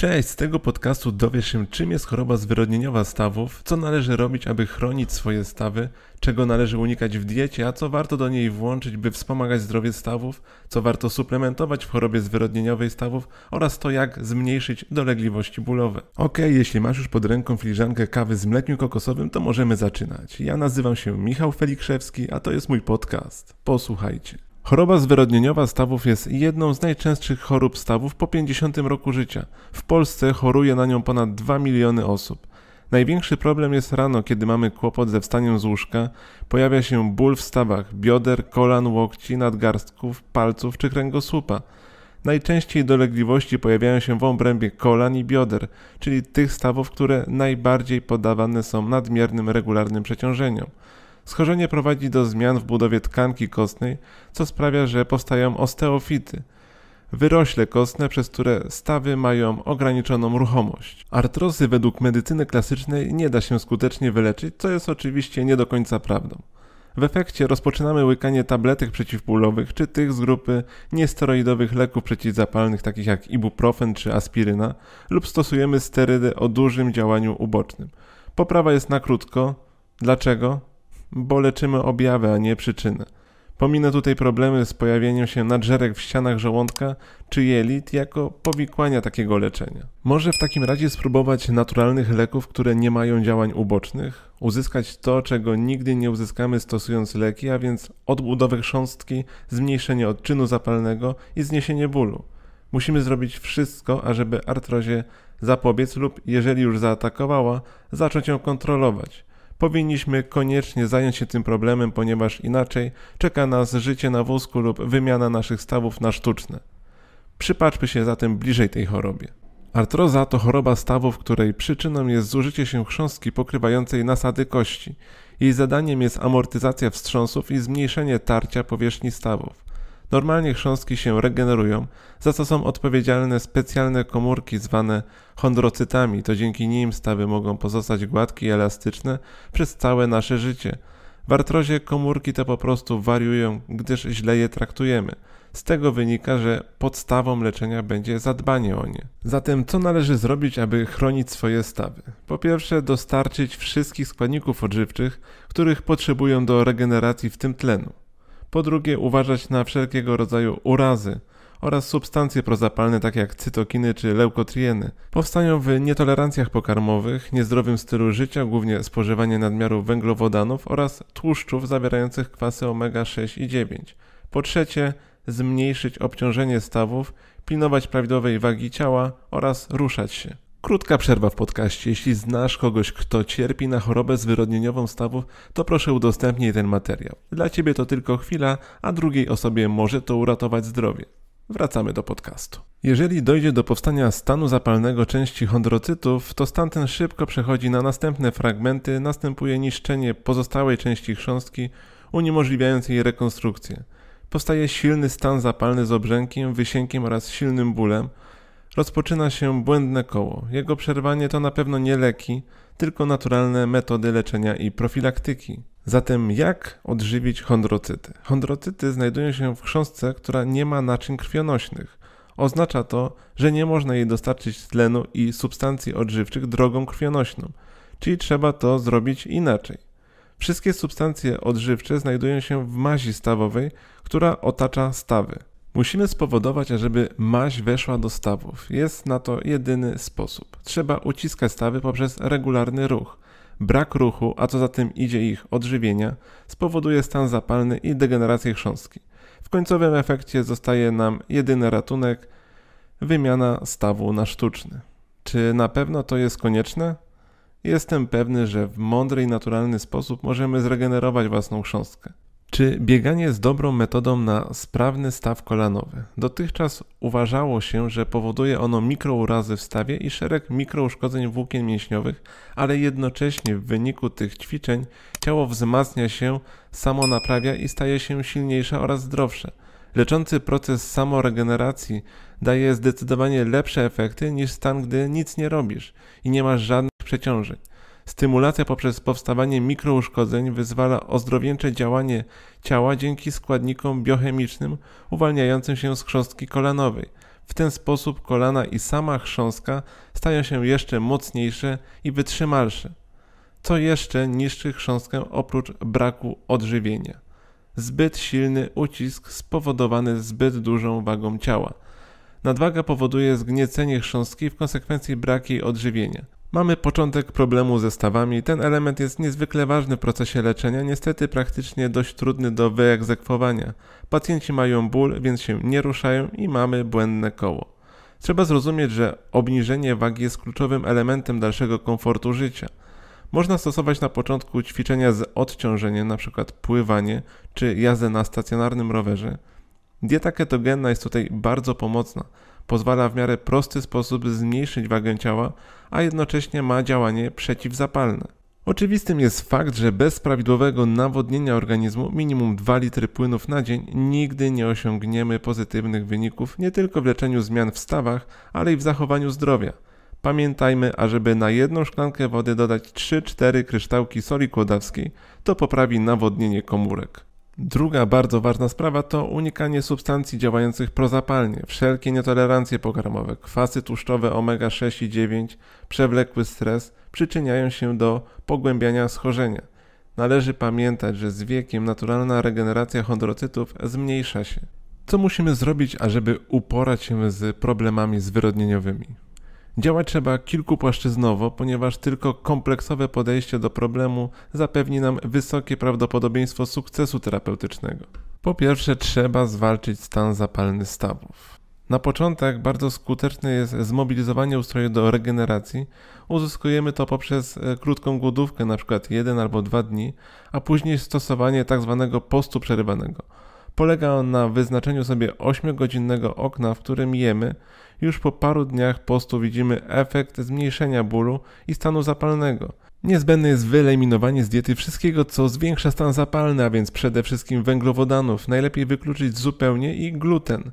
Cześć, z tego podcastu dowiesz się czym jest choroba zwyrodnieniowa stawów, co należy robić, aby chronić swoje stawy, czego należy unikać w diecie, a co warto do niej włączyć, by wspomagać zdrowie stawów, co warto suplementować w chorobie zwyrodnieniowej stawów oraz to jak zmniejszyć dolegliwości bólowe. Ok, jeśli masz już pod ręką filiżankę kawy z mlekiem kokosowym, to możemy zaczynać. Ja nazywam się Michał Felikrzewski, a to jest mój podcast. Posłuchajcie. Choroba zwyrodnieniowa stawów jest jedną z najczęstszych chorób stawów po 50 roku życia. W Polsce choruje na nią ponad 2 miliony osób. Największy problem jest rano, kiedy mamy kłopot ze wstaniem z łóżka, pojawia się ból w stawach, bioder, kolan, łokci, nadgarstków, palców czy kręgosłupa. Najczęściej dolegliwości pojawiają się w obrębie kolan i bioder, czyli tych stawów, które najbardziej podawane są nadmiernym regularnym przeciążeniom. Schorzenie prowadzi do zmian w budowie tkanki kostnej, co sprawia, że powstają osteofity, wyrośle kostne, przez które stawy mają ograniczoną ruchomość. Artrozy według medycyny klasycznej nie da się skutecznie wyleczyć, co jest oczywiście nie do końca prawdą. W efekcie rozpoczynamy łykanie tabletek przeciwpólowych czy tych z grupy niesteroidowych leków przeciwzapalnych takich jak ibuprofen czy aspiryna lub stosujemy sterydy o dużym działaniu ubocznym. Poprawa jest na krótko. Dlaczego? bo leczymy objawy, a nie przyczyny. Pominę tutaj problemy z pojawieniem się nadżerek w ścianach żołądka czy jelit jako powikłania takiego leczenia. Może w takim razie spróbować naturalnych leków, które nie mają działań ubocznych, uzyskać to, czego nigdy nie uzyskamy stosując leki, a więc odbudowę chrząstki, zmniejszenie odczynu zapalnego i zniesienie bólu. Musimy zrobić wszystko, ażeby artrozie zapobiec lub, jeżeli już zaatakowała, zacząć ją kontrolować – powinniśmy koniecznie zająć się tym problemem, ponieważ inaczej czeka nas życie na wózku lub wymiana naszych stawów na sztuczne. Przypatrzmy się zatem bliżej tej chorobie. Artroza to choroba stawów, której przyczyną jest zużycie się chrząstki pokrywającej nasady kości. Jej zadaniem jest amortyzacja wstrząsów i zmniejszenie tarcia powierzchni stawów. Normalnie chrząstki się regenerują, za co są odpowiedzialne specjalne komórki zwane chondrocytami, to dzięki nim stawy mogą pozostać gładkie i elastyczne przez całe nasze życie. W artrozie komórki te po prostu wariują, gdyż źle je traktujemy. Z tego wynika, że podstawą leczenia będzie zadbanie o nie. Zatem co należy zrobić, aby chronić swoje stawy? Po pierwsze, dostarczyć wszystkich składników odżywczych, których potrzebują do regeneracji, w tym tlenu. Po drugie, uważać na wszelkiego rodzaju urazy oraz substancje prozapalne takie jak cytokiny czy leukotrieny. Powstają w nietolerancjach pokarmowych, niezdrowym stylu życia, głównie spożywanie nadmiaru węglowodanów oraz tłuszczów zawierających kwasy omega-6 i 9. Po trzecie, zmniejszyć obciążenie stawów, pilnować prawidłowej wagi ciała oraz ruszać się. Krótka przerwa w podcaście. Jeśli znasz kogoś, kto cierpi na chorobę zwyrodnieniową stawów, to proszę udostępnij ten materiał. Dla ciebie to tylko chwila, a drugiej osobie może to uratować zdrowie. Wracamy do podcastu. Jeżeli dojdzie do powstania stanu zapalnego części chondrocytów, to stan ten szybko przechodzi na następne fragmenty, następuje niszczenie pozostałej części chrząstki, uniemożliwiając jej rekonstrukcję. Powstaje silny stan zapalny z obrzękiem, wysiękiem oraz silnym bólem – rozpoczyna się błędne koło. Jego przerwanie to na pewno nie leki, tylko naturalne metody leczenia i profilaktyki. Zatem jak odżywić chondrocyty? Chondrocyty znajdują się w chrząstce, która nie ma naczyń krwionośnych. Oznacza to, że nie można jej dostarczyć tlenu i substancji odżywczych drogą krwionośną, czyli trzeba to zrobić inaczej. Wszystkie substancje odżywcze znajdują się w mazi stawowej, która otacza stawy. Musimy spowodować, ażeby maź weszła do stawów. Jest na to jedyny sposób. Trzeba uciskać stawy poprzez regularny ruch. Brak ruchu, a co za tym idzie ich odżywienia, spowoduje stan zapalny i degenerację chrząstki. W końcowym efekcie zostaje nam jedyny ratunek wymiana stawu na sztuczny. Czy na pewno to jest konieczne? Jestem pewny, że w mądry i naturalny sposób możemy zregenerować własną chrząstkę. Czy bieganie jest dobrą metodą na sprawny staw kolanowy? Dotychczas uważało się, że powoduje ono mikrourazy w stawie i szereg mikrouszkodzeń włókien mięśniowych, ale jednocześnie w wyniku tych ćwiczeń ciało wzmacnia się, samo naprawia i staje się silniejsze oraz zdrowsze. Leczący proces samoregeneracji daje zdecydowanie lepsze efekty niż stan, gdy nic nie robisz i nie masz żadnych przeciążeń. Stymulacja poprzez powstawanie mikrouszkodzeń wyzwala ozdrowieńcze działanie ciała dzięki składnikom biochemicznym uwalniającym się z chrząstki kolanowej. W ten sposób kolana i sama chrząstka stają się jeszcze mocniejsze i wytrzymalsze. Co jeszcze niszczy chrząstkę oprócz braku odżywienia? Zbyt silny ucisk spowodowany zbyt dużą wagą ciała. Nadwaga powoduje zgniecenie chrząstki, w konsekwencji brak jej odżywienia. Mamy początek problemu ze stawami. Ten element jest niezwykle ważny w procesie leczenia, niestety praktycznie dość trudny do wyegzekwowania. Pacjenci mają ból, więc się nie ruszają i mamy błędne koło. Trzeba zrozumieć, że obniżenie wagi jest kluczowym elementem dalszego komfortu życia. Można stosować na początku ćwiczenia z odciążeniem, np. pływanie czy jazdę na stacjonarnym rowerze. Dieta ketogenna jest tutaj bardzo pomocna. Pozwala w miarę prosty sposób zmniejszyć wagę ciała, a jednocześnie ma działanie przeciwzapalne. Oczywistym jest fakt, że bez prawidłowego nawodnienia organizmu minimum 2 litry płynów na dzień nigdy nie osiągniemy pozytywnych wyników nie tylko w leczeniu zmian w stawach, ale i w zachowaniu zdrowia. Pamiętajmy, ażeby na jedną szklankę wody dodać 3-4 kryształki soli kłodawskiej, to poprawi nawodnienie komórek. Druga bardzo ważna sprawa to unikanie substancji działających prozapalnie, wszelkie nietolerancje pokarmowe, kwasy tłuszczowe omega-6 i 9, przewlekły stres przyczyniają się do pogłębiania schorzenia. Należy pamiętać, że z wiekiem naturalna regeneracja chondrocytów zmniejsza się. Co musimy zrobić, ażeby uporać się z problemami zwyrodnieniowymi? Działać trzeba kilkupłaszczyznowo, ponieważ tylko kompleksowe podejście do problemu zapewni nam wysokie prawdopodobieństwo sukcesu terapeutycznego. Po pierwsze, trzeba zwalczyć stan zapalny stawów. Na początek bardzo skuteczne jest zmobilizowanie ustroju do regeneracji. Uzyskujemy to poprzez e, krótką głodówkę, np. 1 albo 2 dni, a później stosowanie tzw. Tak postu przerywanego. Polega on na wyznaczeniu sobie 8-godzinnego okna, w którym jemy już po paru dniach postu widzimy efekt zmniejszenia bólu i stanu zapalnego. Niezbędne jest wyeliminowanie z diety wszystkiego, co zwiększa stan zapalny, a więc przede wszystkim węglowodanów, najlepiej wykluczyć zupełnie i gluten.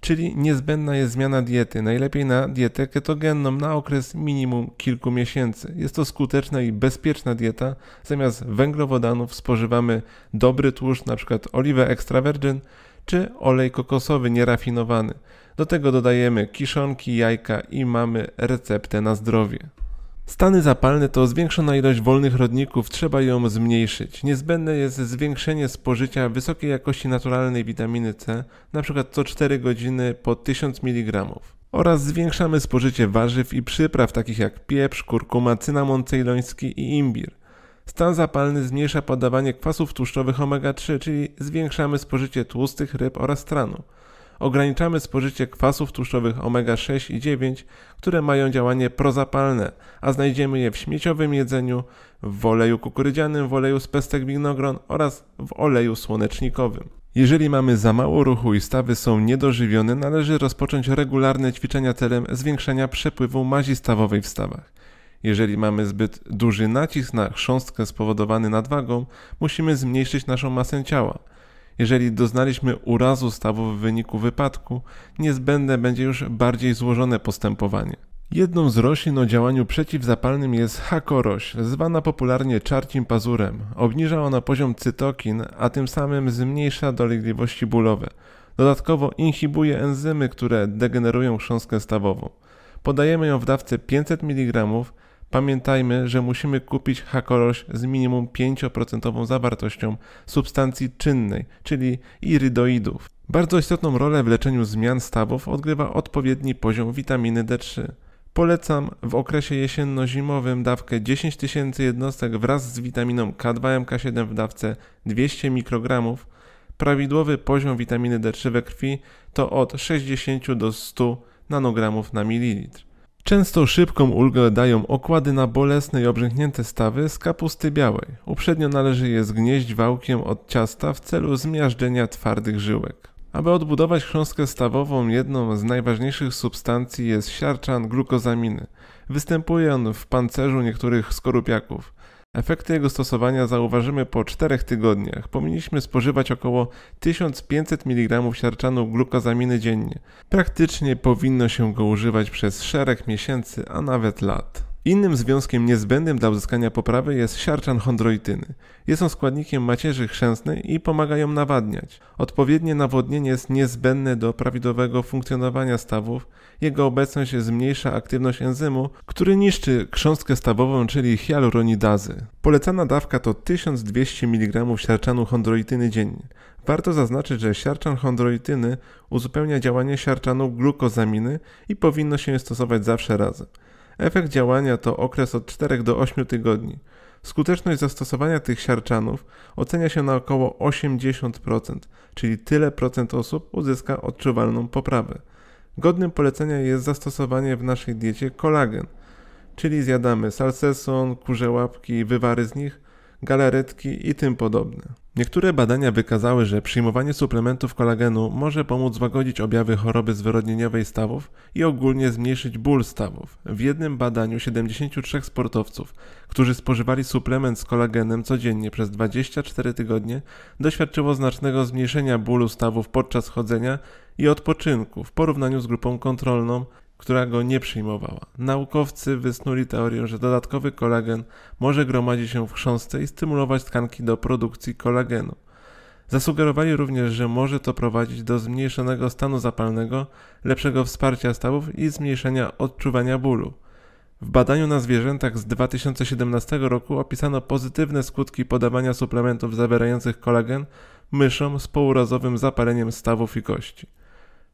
Czyli niezbędna jest zmiana diety, najlepiej na dietę ketogenną na okres minimum kilku miesięcy. Jest to skuteczna i bezpieczna dieta. Zamiast węglowodanów spożywamy dobry tłuszcz, np. oliwę extra virgin czy olej kokosowy nierafinowany. Do tego dodajemy kiszonki, jajka i mamy receptę na zdrowie. Stany zapalne to zwiększona ilość wolnych rodników, trzeba ją zmniejszyć. Niezbędne jest zwiększenie spożycia wysokiej jakości naturalnej witaminy C, np. co 4 godziny po 1000 mg. Oraz zwiększamy spożycie warzyw i przypraw takich jak pieprz, kurkuma, cynamon cejloński i imbir. Stan zapalny zmniejsza podawanie kwasów tłuszczowych omega-3, czyli zwiększamy spożycie tłustych ryb oraz tranu ograniczamy spożycie kwasów tłuszczowych omega-6 i 9, które mają działanie prozapalne, a znajdziemy je w śmieciowym jedzeniu, w oleju kukurydzianym, w oleju z pestek winogron oraz w oleju słonecznikowym. Jeżeli mamy za mało ruchu i stawy są niedożywione, należy rozpocząć regularne ćwiczenia celem zwiększenia przepływu mazi stawowej w stawach. Jeżeli mamy zbyt duży nacisk na chrząstkę spowodowany nadwagą, musimy zmniejszyć naszą masę ciała. Jeżeli doznaliśmy urazu stawu w wyniku wypadku, niezbędne będzie już bardziej złożone postępowanie. Jedną z roślin o działaniu przeciwzapalnym jest hakoroś, zwana popularnie czarcim pazurem. Obniża ona poziom cytokin, a tym samym zmniejsza dolegliwości bólowe. Dodatkowo inhibuje enzymy, które degenerują chrząstkę stawową. Podajemy ją w dawce 500 mg Pamiętajmy, że musimy kupić hakoroś z minimum 5% zawartością substancji czynnej, czyli irydoidów. Bardzo istotną rolę w leczeniu zmian stawów odgrywa odpowiedni poziom witaminy D3. Polecam w okresie jesienno-zimowym dawkę 10 000 jednostek wraz z witaminą K2 MK7 w dawce 200 mikrogramów. Prawidłowy poziom witaminy D3 we krwi to od 60 do 100 nanogramów na mililitr. Często szybką ulgę dają okłady na bolesne i obrzęknięte stawy z kapusty białej. Uprzednio należy je zgnieść wałkiem od ciasta w celu zmiażdżenia twardych żyłek. Aby odbudować chrząstkę stawową, jedną z najważniejszych substancji jest siarczan glukozaminy. Występuje on w pancerzu niektórych skorupiaków. Efekty jego stosowania zauważymy po 4 tygodniach. Powinniśmy spożywać około 1500 mg siarczanu glukozaminy dziennie. Praktycznie powinno się go używać przez szereg miesięcy, a nawet lat. Innym związkiem niezbędnym dla uzyskania poprawy jest siarczan chondroityny. Jest on składnikiem macierzy chrzęsnej i pomagają nawadniać. Odpowiednie nawodnienie jest niezbędne do prawidłowego funkcjonowania stawów. Jego obecność zmniejsza aktywność enzymu, który niszczy krząstkę stawową, czyli hialuronidazy. Polecana dawka to 1200 mg siarczanu chondroityny dziennie. Warto zaznaczyć, że siarczan chondroityny uzupełnia działanie siarczanu glukozaminy i powinno się je stosować zawsze razem. Efekt działania to okres od 4 do 8 tygodni. Skuteczność zastosowania tych siarczanów ocenia się na około 80%, czyli tyle procent osób uzyska odczuwalną poprawę. Godnym polecenia jest zastosowanie w naszej diecie kolagen, czyli zjadamy salseson, kurze łapki, wywary z nich, galaretki i tym podobne. Niektóre badania wykazały, że przyjmowanie suplementów kolagenu może pomóc złagodzić objawy choroby zwyrodnieniowej stawów i ogólnie zmniejszyć ból stawów. W jednym badaniu 73 sportowców, którzy spożywali suplement z kolagenem codziennie przez 24 tygodnie, doświadczyło znacznego zmniejszenia bólu stawów podczas chodzenia i odpoczynku w porównaniu z grupą kontrolną, która go nie przyjmowała. Naukowcy wysnuli teorię, że dodatkowy kolagen może gromadzić się w chrząstce i stymulować tkanki do produkcji kolagenu. Zasugerowali również, że może to prowadzić do zmniejszonego stanu zapalnego, lepszego wsparcia stawów i zmniejszenia odczuwania bólu. W badaniu na zwierzętach z 2017 roku opisano pozytywne skutki podawania suplementów zawierających kolagen myszom z pourazowym zapaleniem stawów i kości.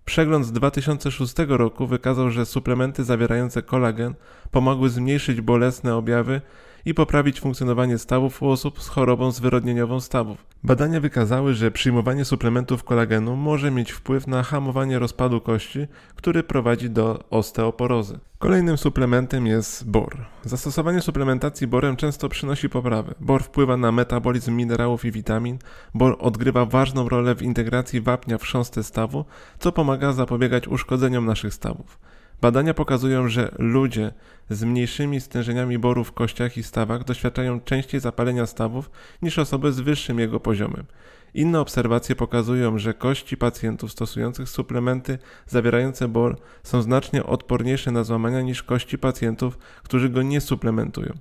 Przegląd z 2006 roku wykazał, że suplementy zawierające kolagen pomogły zmniejszyć bolesne objawy i poprawić funkcjonowanie stawów u osób z chorobą zwyrodnieniową stawów. Badania wykazały, że przyjmowanie suplementów kolagenu może mieć wpływ na hamowanie rozpadu kości, który prowadzi do osteoporozy. Kolejnym suplementem jest bor. Zastosowanie suplementacji borem często przynosi poprawy. Bor wpływa na metabolizm minerałów i witamin, bor odgrywa ważną rolę w integracji wapnia w chrząstce stawu, co pomaga zapobiegać uszkodzeniom naszych stawów. Badania pokazują, że ludzie z mniejszymi stężeniami boru w kościach i stawach doświadczają częściej zapalenia stawów niż osoby z wyższym jego poziomem. Inne obserwacje pokazują, że kości pacjentów stosujących suplementy zawierające bor są znacznie odporniejsze na złamania niż kości pacjentów, którzy go nie suplementują.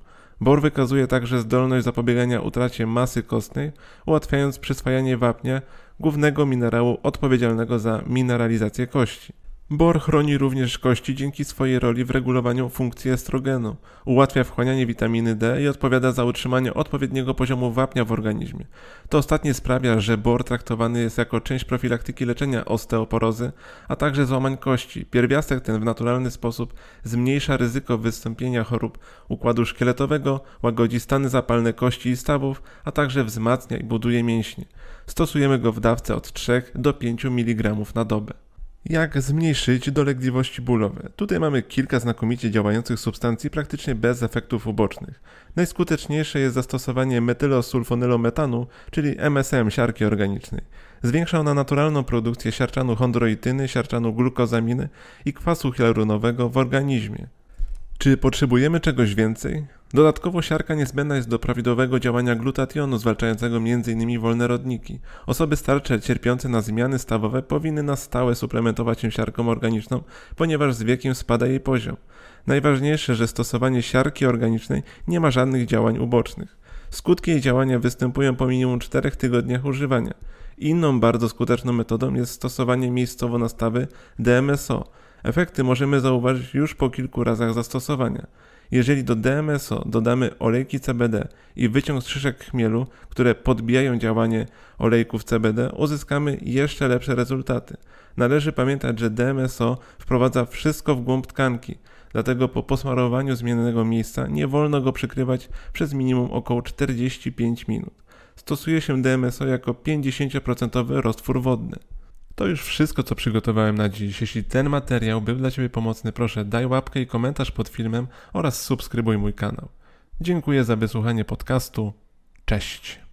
Bor wykazuje także zdolność zapobiegania utracie masy kostnej, ułatwiając przyswajanie wapnia, głównego minerału odpowiedzialnego za mineralizację kości. Bor chroni również kości dzięki swojej roli w regulowaniu funkcji estrogenu, ułatwia wchłanianie witaminy D i odpowiada za utrzymanie odpowiedniego poziomu wapnia w organizmie. To ostatnie sprawia, że bor traktowany jest jako część profilaktyki leczenia osteoporozy, a także złamań kości. Pierwiastek ten w naturalny sposób zmniejsza ryzyko wystąpienia chorób układu szkieletowego, łagodzi stany zapalne kości i stawów, a także wzmacnia i buduje mięśnie. Stosujemy go w dawce od 3 do 5 mg na dobę. Jak zmniejszyć dolegliwości bólowe? Tutaj mamy kilka znakomicie działających substancji praktycznie bez efektów ubocznych. Najskuteczniejsze jest zastosowanie metylosulfonylometanu, czyli MSM siarki organicznej. Zwiększa ona naturalną produkcję siarczanu chondroityny, siarczanu glukozaminy i kwasu hialuronowego w organizmie. Czy potrzebujemy czegoś więcej? Dodatkowo siarka niezbędna jest do prawidłowego działania glutationu zwalczającego m.in. wolne rodniki. Osoby starcze cierpiące na zmiany stawowe powinny na stałe suplementować się siarką organiczną, ponieważ z wiekiem spada jej poziom. Najważniejsze, że stosowanie siarki organicznej nie ma żadnych działań ubocznych. Skutki jej działania występują po minimum 4 tygodniach używania. Inną bardzo skuteczną metodą jest stosowanie miejscowo nastawy DMSO. Efekty możemy zauważyć już po kilku razach zastosowania. Jeżeli do DMSO dodamy olejki CBD i wyciąg z szyszek chmielu, które podbijają działanie olejków CBD, uzyskamy jeszcze lepsze rezultaty. Należy pamiętać, że DMSO wprowadza wszystko w głąb tkanki, dlatego po posmarowaniu zmienionego miejsca nie wolno go przykrywać przez minimum około 45 minut. Stosuje się DMSO jako 50% roztwór wodny. To już wszystko, co przygotowałem na dziś. Jeśli ten materiał był dla Ciebie pomocny, proszę daj łapkę i komentarz pod filmem oraz subskrybuj mój kanał. Dziękuję za wysłuchanie podcastu. Cześć!